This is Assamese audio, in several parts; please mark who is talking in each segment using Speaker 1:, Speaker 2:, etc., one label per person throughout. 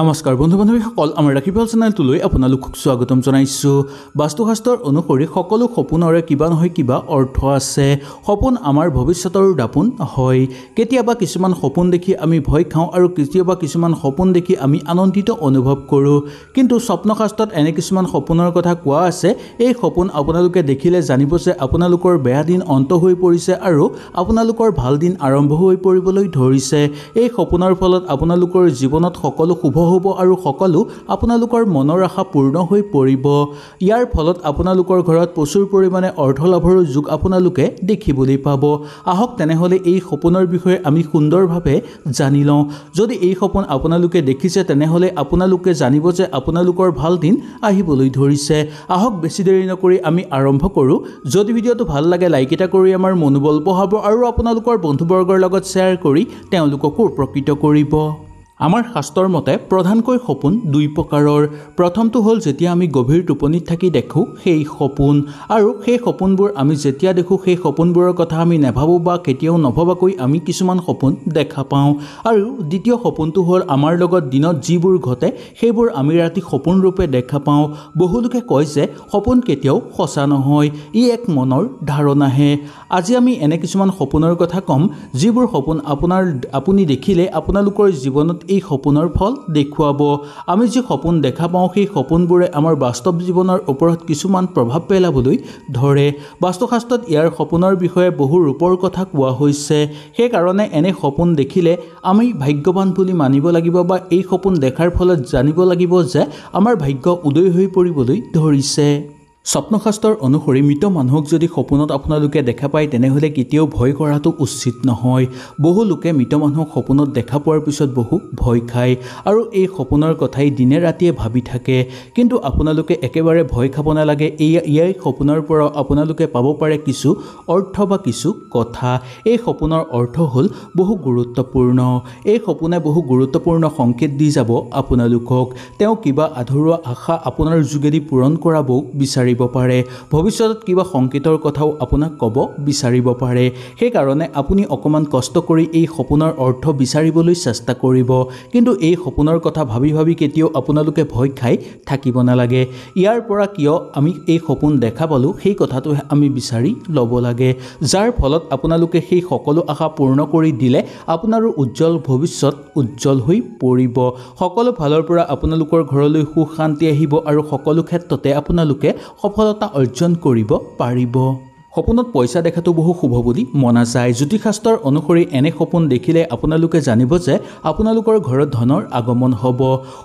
Speaker 1: নমস্কাৰ বন্ধু বান্ধৱীসকল আমাৰ ৰাখিপাল চেনেলটোলৈ আপোনালোকক স্বাগতম জনাইছোঁ বাস্তুশাস্ত্ৰৰ অনুসৰি সকলো সপোনৰে কিবা নহয় কিবা অৰ্থ আছে সপোন আমাৰ ভৱিষ্যতৰ দাপোন হয় কেতিয়াবা কিছুমান সপোন দেখি আমি ভয় খাওঁ আৰু কেতিয়াবা কিছুমান সপোন দেখি আমি আনন্দিত অনুভৱ কৰোঁ কিন্তু স্বপ্নশাস্ত্ৰত এনে কিছুমান সপোনৰ কথা কোৱা আছে এই সপোন আপোনালোকে দেখিলে জানিব যে আপোনালোকৰ বেয়া দিন অন্ত হৈ পৰিছে আৰু আপোনালোকৰ ভাল দিন আৰম্ভ হৈ পৰিবলৈ ধৰিছে এই সপোনৰ ফলত আপোনালোকৰ জীৱনত সকলো শুভ হ'ব আৰু সকলো আপোনালোকৰ মনৰ আশা পূৰ্ণ হৈ পৰিব ইয়াৰ ফলত আপোনালোকৰ ঘৰত প্ৰচুৰ পৰিমাণে লাভৰো যোগ আপোনালোকে দেখিবলৈ পাব আহক তেনেহ'লে এই সপোনৰ বিষয়ে আমি সুন্দৰভাৱে জানি লওঁ যদি এই সপোন আপোনালোকে দেখিছে তেনেহ'লে আপোনালোকে জানিব যে আপোনালোকৰ ভাল দিন আহিবলৈ ধৰিছে আহক বেছি দেৰি নকৰি আমি আৰম্ভ কৰোঁ যদি ভিডিঅ'টো ভাল লাগে লাইক এটা কৰি আমাৰ মনোবল বঢ়াব আৰু আপোনালোকৰ বন্ধুবৰ্গৰ লগত শ্বেয়াৰ কৰি তেওঁলোককো উপকৃত কৰিব আমাৰ শাস্ত্ৰৰ মতে প্ৰধানকৈ সপোন দুই প্ৰকাৰৰ প্ৰথমটো হ'ল যেতিয়া আমি গভীৰ টোপনিত থাকি দেখোঁ সেই সপোন আৰু সেই সপোনবোৰ আমি যেতিয়া দেখোঁ সেই সপোনবোৰৰ কথা আমি নাভাবোঁ বা কেতিয়াও নভবাকৈ আমি কিছুমান সপোন দেখা পাওঁ আৰু দ্বিতীয় সপোনটো হ'ল আমাৰ লগত দিনত যিবোৰ ঘটে সেইবোৰ আমি ৰাতি সপোনৰূপে দেখা পাওঁ বহুলোকে কয় যে সপোন কেতিয়াও সঁচা নহয় ই এক মনৰ ধাৰণাহে আজি আমি এনে কিছুমান সপোনৰ কথা ক'ম যিবোৰ সপোন আপোনাৰ আপুনি দেখিলে আপোনালোকৰ জীৱনত এই সপোনৰ ফল দেখুৱাব আমি যি সপোন দেখা পাওঁ সেই সপোনবোৰে আমাৰ বাস্তৱ জীৱনৰ ওপৰত কিছুমান প্ৰভাৱ পেলাবলৈ ধৰে বাস্তুশাস্ত্ৰত ইয়াৰ সপোনৰ বিষয়ে বহু ৰূপৰ কথা কোৱা হৈছে সেইকাৰণে এনে সপোন দেখিলে আমি ভাগ্যৱান বুলি মানিব লাগিব বা এই সপোন দেখাৰ ফলত জানিব লাগিব যে আমাৰ ভাগ্য উদয় হৈ পৰিবলৈ ধৰিছে স্বপ্নশাস্ত্ৰৰ অনুসৰি মৃত মানুহক যদি সপোনত আপোনালোকে দেখা পায় তেনেহ'লে কেতিয়াও ভয় কৰাটো উচিত নহয় বহু লোকে মৃত মানুহক সপোনত দেখা পোৱাৰ পিছত বহু ভয় খায় আৰু এই সপোনৰ কথাই দিনে ৰাতিয়ে ভাবি থাকে কিন্তু আপোনালোকে একেবাৰে ভয় খাব নালাগে এই ইয়াই সপোনৰ পৰা আপোনালোকে পাব পাৰে কিছু অৰ্থ বা কিছু কথা এই সপোনৰ অৰ্থ হ'ল বহু গুৰুত্বপূৰ্ণ এই সপোনে বহু গুৰুত্বপূৰ্ণ সংকেত দি যাব আপোনালোকক তেওঁ কিবা আধৰুৱা আশা আপোনাৰ যোগেদি পূৰণ কৰাবও বিচাৰিব বিচাৰিব পাৰে ভৱিষ্যতত কিবা সংকেতৰ কথাও আপোনাক ক'ব বিচাৰিব পাৰে সেইকাৰণে আপুনি অকণমান কষ্ট কৰি এই সপোনৰ অৰ্থ বিচাৰিবলৈ চেষ্টা কৰিব কিন্তু এই সপোনৰ কথা ভাবি ভাবি কেতিয়াও আপোনালোকে ভয় খাই থাকিব নালাগে ইয়াৰ পৰা কিয় আমি এই সপোন দেখা পালোঁ সেই কথাটোহে আমি বিচাৰি ল'ব লাগে যাৰ ফলত আপোনালোকে সেই সকলো আশা পূৰ্ণ কৰি দিলে আপোনাৰো উজ্জ্বল ভৱিষ্যত উজ্জ্বল হৈ পৰিব সকলো ফালৰ পৰা আপোনালোকৰ ঘৰলৈ সুখ শান্তি আহিব আৰু সকলো ক্ষেত্ৰতে আপোনালোকে সৎ সফলতা অৰ্জন কৰিব পাৰিব সপোনত পইচা দেখাটো বহু শুভ বুলি মনা যায় জ্যোতিষশাস্ত্ৰ অনুসৰি এনে সপোন দেখিলে আপোনালোকে জানিব যে আপোনালোকৰ ঘৰত ধনৰ আগমন হ'ব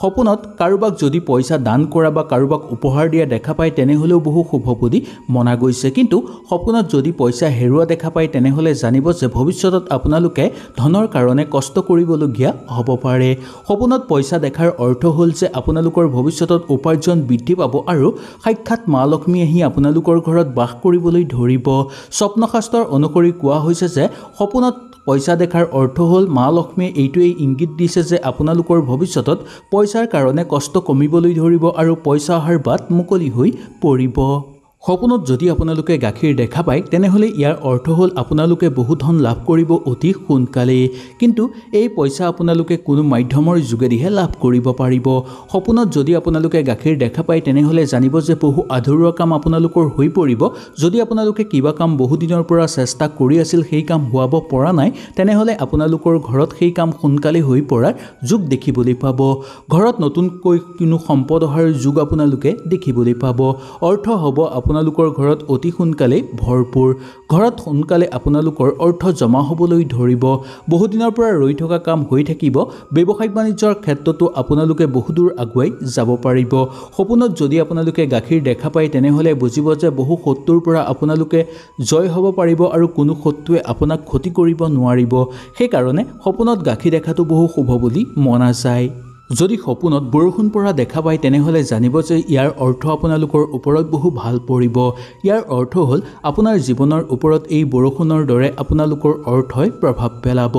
Speaker 1: সপোনত কাৰোবাক যদি পইচা দান কৰা বা কাৰোবাক উপহাৰ দিয়া দেখা পায় তেনেহ'লেও বহু শুভ বুলি মনা গৈছে কিন্তু সপোনত যদি পইচা হেৰুওৱা দেখা পায় তেনেহ'লে জানিব যে ভৱিষ্যতত আপোনালোকে ধনৰ কাৰণে কষ্ট কৰিবলগীয়া হ'ব পাৰে সপোনত পইচা দেখাৰ অৰ্থ হ'ল যে আপোনালোকৰ ভৱিষ্যতত উপাৰ্জন বৃদ্ধি পাব আৰু সাক্ষাৎ মা লক্ষ্মী আহি আপোনালোকৰ ঘৰত বাস কৰিবলৈ ধৰি কৰিব স্বপ্নশাস্ত্ৰ অনুসৰি কোৱা হৈছে যে সপোনত পইচা দেখাৰ অৰ্থ হ'ল মা লক্ষ্মীয়ে এইটোৱেই ইংগিত দিছে যে আপোনালোকৰ ভৱিষ্যতত পইচাৰ কাৰণে কষ্ট কমিবলৈ ধৰিব আৰু পইচা অহাৰ বাট মুকলি হৈ পৰিব সপোনত যদি আপোনালোকে গাখীৰ দেখা পায় তেনেহ'লে ইয়াৰ অৰ্থ হ'ল আপোনালোকে বহু ধন লাভ কৰিব অতি সোনকালেই কিন্তু এই পইচা আপোনালোকে কোনো মাধ্যমৰ যোগেদিহে লাভ কৰিব পাৰিব সপোনত যদি আপোনালোকে গাখীৰ দেখা পায় তেনেহ'লে জানিব যে বহু আধৰুৱা কাম আপোনালোকৰ হৈ পৰিব যদি আপোনালোকে কিবা কাম বহুদিনৰ পৰা চেষ্টা কৰি আছিল সেই কাম হোৱাব পৰা নাই তেনেহ'লে আপোনালোকৰ ঘৰত সেই কাম সোনকালেই হৈ পৰাৰ যোগ দেখিবলৈ পাব ঘৰত নতুনকৈ কোনো সম্পদ অহাৰ যোগ আপোনালোকে দেখিবলৈ পাব অৰ্থ হ'ব আপোনালোকৰ ঘৰত অতি সোনকালে ভৰপূৰ ঘৰত সোনকালে আপোনালোকৰ অৰ্থ জমা হ'বলৈ ধৰিব বহুদিনৰ পৰা ৰৈ থকা কাম হৈ থাকিব ব্যৱসায়িক বাণিজ্যৰ ক্ষেত্ৰতো আপোনালোকে বহুদূৰ আগুৱাই যাব পাৰিব সপোনত যদি আপোনালোকে গাখীৰ দেখা পায় তেনেহ'লে বুজিব যে বহু শত্ৰুৰ পৰা আপোনালোকে জয় হ'ব পাৰিব আৰু কোনো শত্ৰুৱে আপোনাক ক্ষতি কৰিব নোৱাৰিব সেইকাৰণে সপোনত গাখীৰ দেখাটো বহু শুভ বুলি মনা যায় যদি সপোনত বৰষুণ পৰা দেখা পায় তেনেহ'লে জানিব যে ইয়াৰ অৰ্থ আপোনালোকৰ ওপৰত বহু ভাল পৰিব ইয়াৰ অৰ্থ হ'ল আপোনাৰ জীৱনৰ ওপৰত এই বৰষুণৰ দৰে আপোনালোকৰ অৰ্থই প্ৰভাৱ পেলাব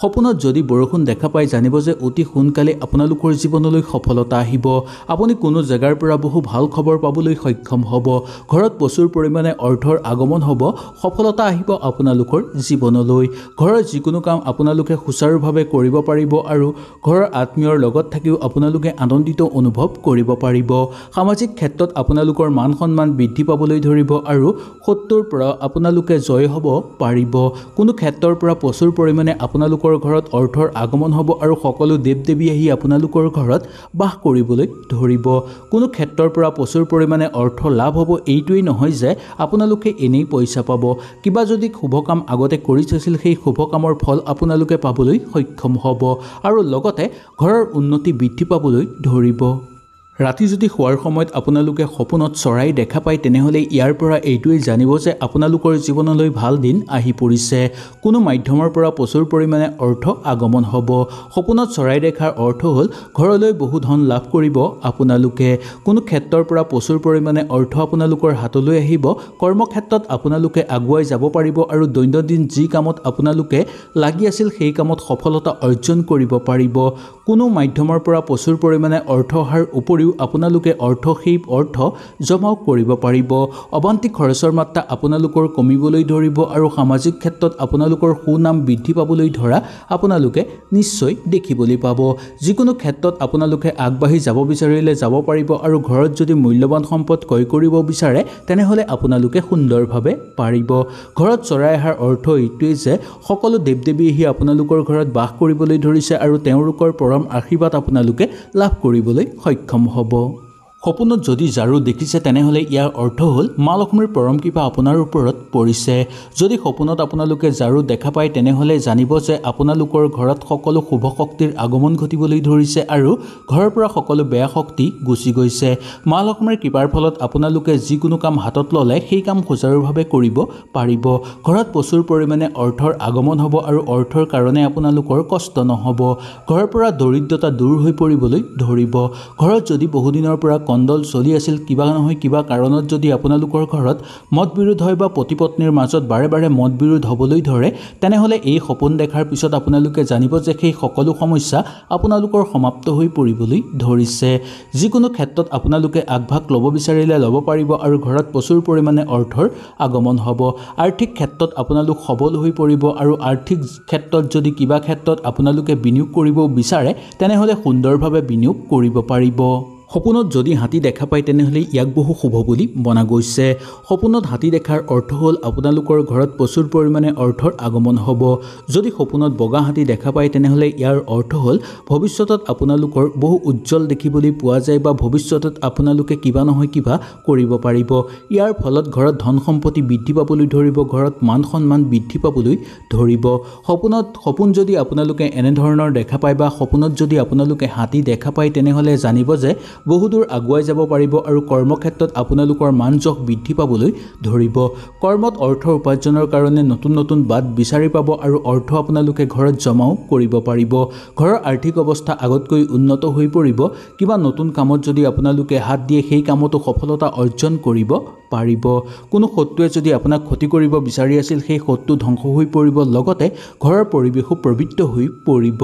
Speaker 1: সপোনত যদি বৰষুণ দেখা পায় জানিব যে অতি সোনকালে আপোনালোকৰ জীৱনলৈ সফলতা আহিব আপুনি কোনো জেগাৰ পৰা বহু ভাল খবৰ পাবলৈ সক্ষম হ'ব ঘৰত প্ৰচুৰ পৰিমাণে অৰ্থৰ আগমন হ'ব সফলতা আহিব আপোনালোকৰ জীৱনলৈ ঘৰৰ যিকোনো কাম আপোনালোকে সুচাৰুভাৱে কৰিব পাৰিব আৰু ঘৰৰ আত্মীয়ৰ লগত লগত থাকিও আপোনালোকে আনন্দিত অনুভৱ কৰিব পাৰিব সামাজিক ক্ষেত্ৰত আপোনালোকৰ মান সন্মান বৃদ্ধি পাবলৈ ধৰিব আৰু সত্তৰ পৰা আপোনালোকে জয় হ'ব পাৰিব কোনো ক্ষেত্ৰৰ পৰা প্ৰচুৰ পৰিমাণে আপোনালোকৰ ঘৰত অৰ্থৰ আগমন হ'ব আৰু সকলো দেৱ দেৱী আহি আপোনালোকৰ ঘৰত বাস কৰিবলৈ ধৰিব কোনো ক্ষেত্ৰৰ পৰা প্ৰচুৰ পৰিমাণে অৰ্থ লাভ হ'ব এইটোৱেই নহয় যে আপোনালোকে এনেই পইচা পাব কিবা যদি শুভ কাম আগতে কৰি থৈছিল সেই শুভ কামৰ ফল আপোনালোকে পাবলৈ সক্ষম হ'ব আৰু লগতে ঘৰৰ উন্নত উন্নতি বৃদ্ধি পাবলৈ ধৰিব ৰাতি যদি শোৱাৰ সময়ত আপোনালোকে সপোনত চৰাই দেখা পায় তেনেহ'লে ইয়াৰ পৰা এইটোৱেই জানিব যে আপোনালোকৰ জীৱনলৈ ভাল দিন আহি পৰিছে কোনো মাধ্যমৰ পৰা প্ৰচুৰ পৰিমাণে অৰ্থ আগমন হ'ব সপোনত চৰাই দেখাৰ অৰ্থ হ'ল ঘৰলৈ বহু ধন লাভ কৰিব আপোনালোকে কোনো ক্ষেত্ৰৰ পৰা প্ৰচুৰ পৰিমাণে অৰ্থ আপোনালোকৰ হাতলৈ আহিব কৰ্মক্ষেত্ৰত আপোনালোকে আগুৱাই যাব পাৰিব আৰু দৈনন্দিন যি কামত আপোনালোকে লাগি আছিল সেই কামত সফলতা অৰ্জন কৰিব পাৰিব কোনো মাধ্যমৰ পৰা প্ৰচুৰ পৰিমাণে অৰ্থ অহাৰ উপৰিও উপৰিও আপোনালোকে অৰ্থ সেই অৰ্থ জমাও কৰিব পাৰিব অৱান্তিক খৰচৰ মাত্ৰা আপোনালোকৰ কমিবলৈ ধৰিব আৰু সামাজিক ক্ষেত্ৰত আপোনালোকৰ সুনাম বৃদ্ধি পাবলৈ ধৰা আপোনালোকে নিশ্চয় দেখিবলৈ পাব যিকোনো ক্ষেত্ৰত আপোনালোকে আগবাঢ়ি যাব বিচাৰিলে যাব পাৰিব আৰু ঘৰত যদি মূল্যৱান সম্পদ ক্ৰয় কৰিব বিচাৰে তেনেহ'লে আপোনালোকে সুন্দৰভাৱে পাৰিব ঘৰত চৰাই অহাৰ অৰ্থ এইটোৱেই যে সকলো দেৱ দেৱী আহি আপোনালোকৰ ঘৰত বাস কৰিবলৈ ধৰিছে আৰু তেওঁলোকৰ পৰম আশীৰ্বাদ আপোনালোকে লাভ কৰিবলৈ সক্ষম হয় হব সপোনত যদি ঝাৰু দেখিছে তেনেহ'লে ইয়াৰ অৰ্থ হ'ল মা লক্ষ্মীৰ পৰম কৃপা আপোনাৰ ওপৰত পৰিছে যদি সপোনত আপোনালোকে ঝাৰু দেখা পায় তেনেহ'লে জানিব যে আপোনালোকৰ ঘৰত সকলো শুভ শক্তিৰ আগমন ঘটিবলৈ ধৰিছে আৰু ঘৰৰ পৰা সকলো বেয়া শক্তি গুচি গৈছে মা লক্ষ্মীৰ কৃপাৰ ফলত আপোনালোকে যিকোনো কাম হাতত ল'লে সেই কাম সুচাৰুভাৱে কৰিব পাৰিব ঘৰত প্ৰচুৰ পৰিমাণে অৰ্থৰ আগমন হ'ব আৰু অৰ্থৰ কাৰণে আপোনালোকৰ কষ্ট নহ'ব ঘৰৰ পৰা দৰিদ্ৰতা দূৰ হৈ পৰিবলৈ ধৰিব ঘৰত যদি বহুদিনৰ পৰা গণ্ডল চলি আছিল কিবা নহয় কিবা কাৰণত যদি আপোনালোকৰ ঘৰত মত বিৰোধ হয় বা পতি পত্নীৰ মাজত বাৰে বাৰে মত বিৰোধ হ'বলৈ ধৰে তেনেহ'লে এই সপোন দেখাৰ পিছত আপোনালোকে জানিব যে সেই সকলো সমস্যা আপোনালোকৰ সমাপ্ত হৈ পৰিবলৈ ধৰিছে যিকোনো ক্ষেত্ৰত আপোনালোকে আগভাগ ল'ব বিচাৰিলে ল'ব পাৰিব আৰু ঘৰত প্ৰচুৰ পৰিমাণে অৰ্থৰ আগমন হ'ব আৰ্থিক ক্ষেত্ৰত আপোনালোক সবল হৈ পৰিব আৰু আৰ্থিক ক্ষেত্ৰত যদি কিবা ক্ষেত্ৰত আপোনালোকে বিনিয়োগ কৰিব বিচাৰে তেনেহ'লে সুন্দৰভাৱে বিনিয়োগ কৰিব পাৰিব সপোনত যদি হাতী দেখা পায় তেনেহ'লে ইয়াক বহু শুভ বুলি মনা গৈছে সপোনত হাতী দেখাৰ অৰ্থ হ'ল আপোনালোকৰ ঘৰত প্ৰচুৰ পৰিমাণে অৰ্থৰ আগমন হ'ব যদি সপোনত বগা হাতী দেখা পায় তেনেহ'লে ইয়াৰ অৰ্থ হ'ল ভৱিষ্যতত আপোনালোকৰ বহু উজ্জ্বল দেখিবলৈ পোৱা যায় বা ভৱিষ্যতত আপোনালোকে কিবা নহয় কিবা কৰিব পাৰিব ইয়াৰ ফলত ঘৰত ধন সম্পত্তি বৃদ্ধি পাবলৈ ধৰিব ঘৰত মান সন্মান বৃদ্ধি পাবলৈ ধৰিব সপোনত সপোন যদি আপোনালোকে এনেধৰণৰ দেখা পায় বা সপোনত যদি আপোনালোকে হাতী দেখা পায় তেনেহ'লে জানিব যে বহু দূৰ আগুৱাই যাব পাৰিব আৰু কৰ্মক্ষেত্ৰত আপোনালোকৰ মান মানযশ বৃদ্ধি পাবলৈ ধৰিব কৰ্মত অৰ্থ উপাৰ্জনৰ কাৰণে নতুন নতুন বাট বিচাৰি পাব আৰু অৰ্থ আপোনালোকে ঘৰত জমাও কৰিব পাৰিব ঘৰৰ আৰ্থিক অৱস্থা আগতকৈ উন্নত হৈ পৰিব কিবা নতুন কামত যদি আপোনালোকে হাত দিয়ে সেই কামতো সফলতা অৰ্জন কৰিব পাৰিব কোনো শত্ৰুৱে যদি আপোনাক ক্ষতি কৰিব বিচাৰি আছিল সেই শত্ৰু ধ্বংস হৈ পৰিব লগতে ঘৰৰ পৰিৱেশো প্ৰবৃত্ত হৈ পৰিব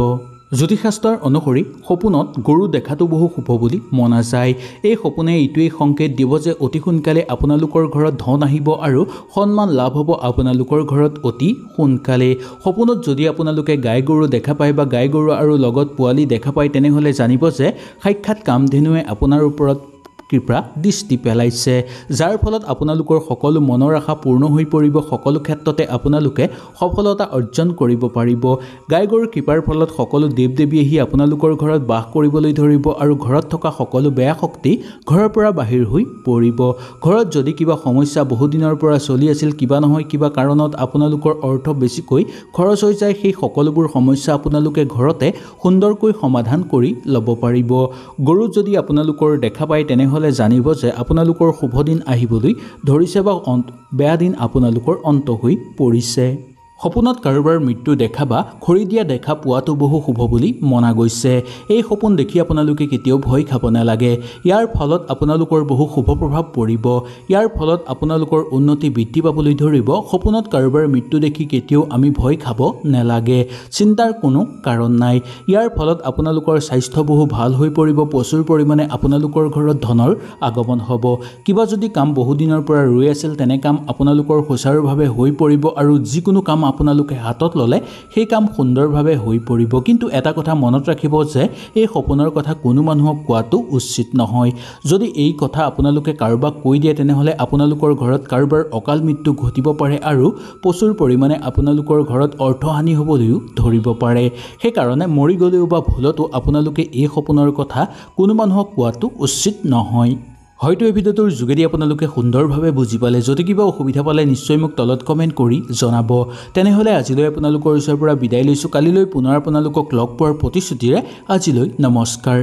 Speaker 1: জ্যোতিষশাস্ত্ৰ অনুসৰি সপোনত গৰু দেখাটো বহু শুভ বুলি মনা যায় এই সপোনে এইটোৱেই সংকেত দিব যে অতি সোনকালে আপোনালোকৰ ঘৰত ধন আহিব আৰু সন্মান লাভ হ'ব আপোনালোকৰ ঘৰত অতি সোনকালে সপোনত যদি আপোনালোকে গাই গৰু দেখা পায় বা গাই গৰু আৰু লগত পোৱালি দেখা পায় তেনেহ'লে জানিব যে সাক্ষাৎ কামধেনুৱে আপোনাৰ ওপৰত কৃপা দৃষ্টি পেলাইছে যাৰ ফলত আপোনালোকৰ সকলো মনৰ আশা পূৰ্ণ হৈ পৰিব সকলো ক্ষেত্ৰতে আপোনালোকে সফলতা অৰ্জন কৰিব পাৰিব গাই গৰুৰ কৃপাৰ ফলত সকলো দেৱ দেৱী আহি আপোনালোকৰ ঘৰত বাস কৰিবলৈ ধৰিব আৰু ঘৰত থকা সকলো বেয়া শক্তি ঘৰৰ পৰা বাহিৰ হৈ পৰিব ঘৰত যদি কিবা সমস্যা বহুদিনৰ পৰা চলি আছিল কিবা নহয় কিবা কাৰণত আপোনালোকৰ অৰ্থ বেছিকৈ খৰচ হৈ যায় সেই সকলোবোৰ সমস্যা আপোনালোকে ঘৰতে সুন্দৰকৈ সমাধান কৰি ল'ব পাৰিব গৰু যদি আপোনালোকৰ দেখা পায় তেনেহ'লে সকলে জানিব যে আপোনালোকৰ শুভদিন আহিবলৈ ধৰিছে বা অন্ত বেয়া দিন আপোনালোকৰ অন্ত হৈ পৰিছে সপোনত কাৰোবাৰ মৃত্যু দেখা বা খৰি দিয়া দেখা পোৱাটো বহু শুভ বুলি মনা গৈছে এই সপোন দেখি আপোনালোকে কেতিয়াও ভয় খাব নালাগে ইয়াৰ ফলত আপোনালোকৰ বহু শুভ প্ৰভাৱ পৰিব ইয়াৰ ফলত আপোনালোকৰ উন্নতি বৃদ্ধি পাবলৈ ধৰিব সপোনত কাৰোবাৰ মৃত্যু দেখি কেতিয়াও আমি ভয় খাব নালাগে চিন্তাৰ কোনো কাৰণ নাই ইয়াৰ ফলত আপোনালোকৰ স্বাস্থ্য বহু ভাল হৈ পৰিব প্ৰচুৰ পৰিমাণে আপোনালোকৰ ঘৰত ধনৰ আগমন হ'ব কিবা যদি কাম বহুদিনৰ পৰা ৰৈ আছিল তেনে কাম আপোনালোকৰ সুচাৰুভাৱে হৈ পৰিব আৰু যিকোনো কাম আপোনালোকে হাতত ল'লে সেই কাম সুন্দৰভাৱে হৈ পৰিব কিন্তু এটা কথা মনত ৰাখিব যে এই সপোনৰ কথা কোনো মানুহক কোৱাটো উচিত নহয় যদি এই কথা আপোনালোকে কাৰোবাক কৈ দিয়ে তেনেহ'লে আপোনালোকৰ ঘৰত কাৰোবাৰ অকাল মৃত্যু ঘটিব পাৰে আৰু প্ৰচুৰ পৰিমাণে আপোনালোকৰ ঘৰত অৰ্থহানি হ'বলৈও ধৰিব পাৰে সেইকাৰণে মৰি গ'লেও বা ভুলতো আপোনালোকে এই সপোনৰ কথা কোনো মানুহক কোৱাটো উচিত নহয় হয়তো এই ভিডিঅ'টোৰ যোগেদি আপোনালোকে সুন্দৰভাৱে বুজি পালে যদি কিবা অসুবিধা পালে নিশ্চয় মোক তলত কমেণ্ট কৰি জনাব তেনেহ'লে আজিলৈ আপোনালোকৰ ওচৰৰ পৰা বিদায় লৈছোঁ কালিলৈ পুনৰ আপোনালোকক লগ পোৱাৰ প্ৰতিশ্ৰুতিৰে আজিলৈ নমস্কাৰ